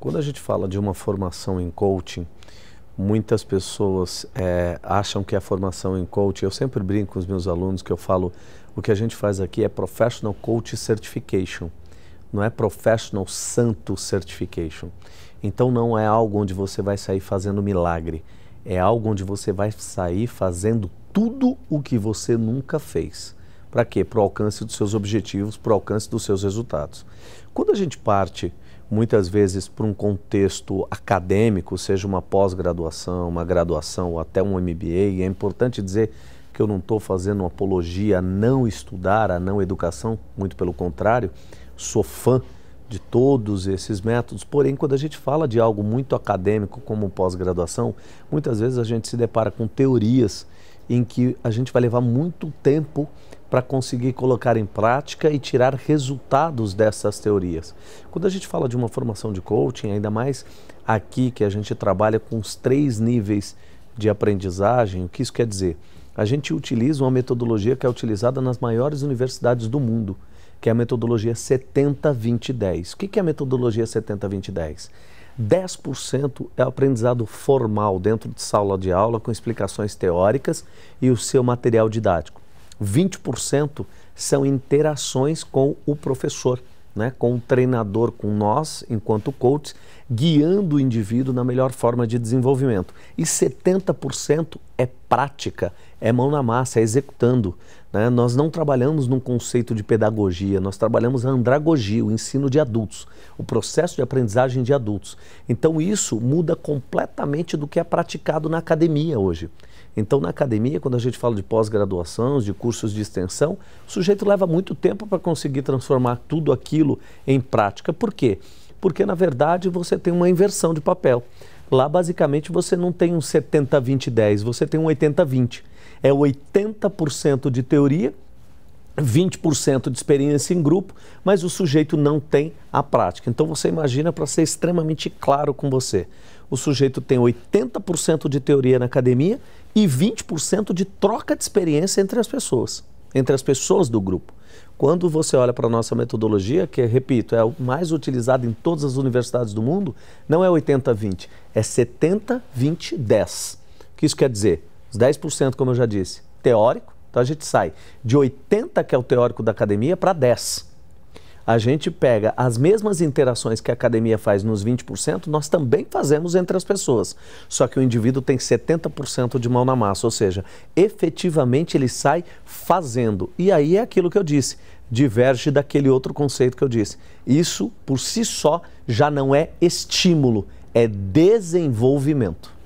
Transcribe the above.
Quando a gente fala de uma formação em coaching, muitas pessoas é, acham que a formação em coaching, eu sempre brinco com os meus alunos que eu falo, o que a gente faz aqui é Professional Coach Certification, não é Professional Santo Certification. Então não é algo onde você vai sair fazendo milagre, é algo onde você vai sair fazendo tudo o que você nunca fez. Para quê? Para o alcance dos seus objetivos, para o alcance dos seus resultados. Quando a gente parte muitas vezes para um contexto acadêmico, seja uma pós-graduação, uma graduação ou até um MBA, é importante dizer que eu não estou fazendo apologia a não estudar, a não educação, muito pelo contrário, sou fã de todos esses métodos. Porém, quando a gente fala de algo muito acadêmico como pós-graduação, muitas vezes a gente se depara com teorias em que a gente vai levar muito tempo para conseguir colocar em prática e tirar resultados dessas teorias. Quando a gente fala de uma formação de coaching, ainda mais aqui que a gente trabalha com os três níveis de aprendizagem, o que isso quer dizer? A gente utiliza uma metodologia que é utilizada nas maiores universidades do mundo, que é a metodologia 70-20-10. O que é a metodologia 70-20-10? 10% é aprendizado formal dentro de sala de aula com explicações teóricas e o seu material didático. 20% são interações com o professor, né? com o treinador, com nós, enquanto coaches, guiando o indivíduo na melhor forma de desenvolvimento. E 70% é prática, é mão na massa, é executando. Né? Nós não trabalhamos num conceito de pedagogia, nós trabalhamos a andragogia, o ensino de adultos, o processo de aprendizagem de adultos. Então isso muda completamente do que é praticado na academia hoje. Então, na academia, quando a gente fala de pós-graduações, de cursos de extensão, o sujeito leva muito tempo para conseguir transformar tudo aquilo em prática. Por quê? porque na verdade você tem uma inversão de papel. Lá, basicamente, você não tem um 70-20-10, você tem um 80-20. É 80% de teoria, 20% de experiência em grupo, mas o sujeito não tem a prática. Então, você imagina, para ser extremamente claro com você, o sujeito tem 80% de teoria na academia e 20% de troca de experiência entre as pessoas, entre as pessoas do grupo. Quando você olha para a nossa metodologia, que, repito, é o mais utilizado em todas as universidades do mundo, não é 80-20, é 70-20-10. O que isso quer dizer? Os 10%, como eu já disse, teórico, então a gente sai de 80, que é o teórico da academia, para 10% a gente pega as mesmas interações que a academia faz nos 20%, nós também fazemos entre as pessoas. Só que o indivíduo tem 70% de mão na massa, ou seja, efetivamente ele sai fazendo. E aí é aquilo que eu disse, diverge daquele outro conceito que eu disse. Isso, por si só, já não é estímulo, é desenvolvimento.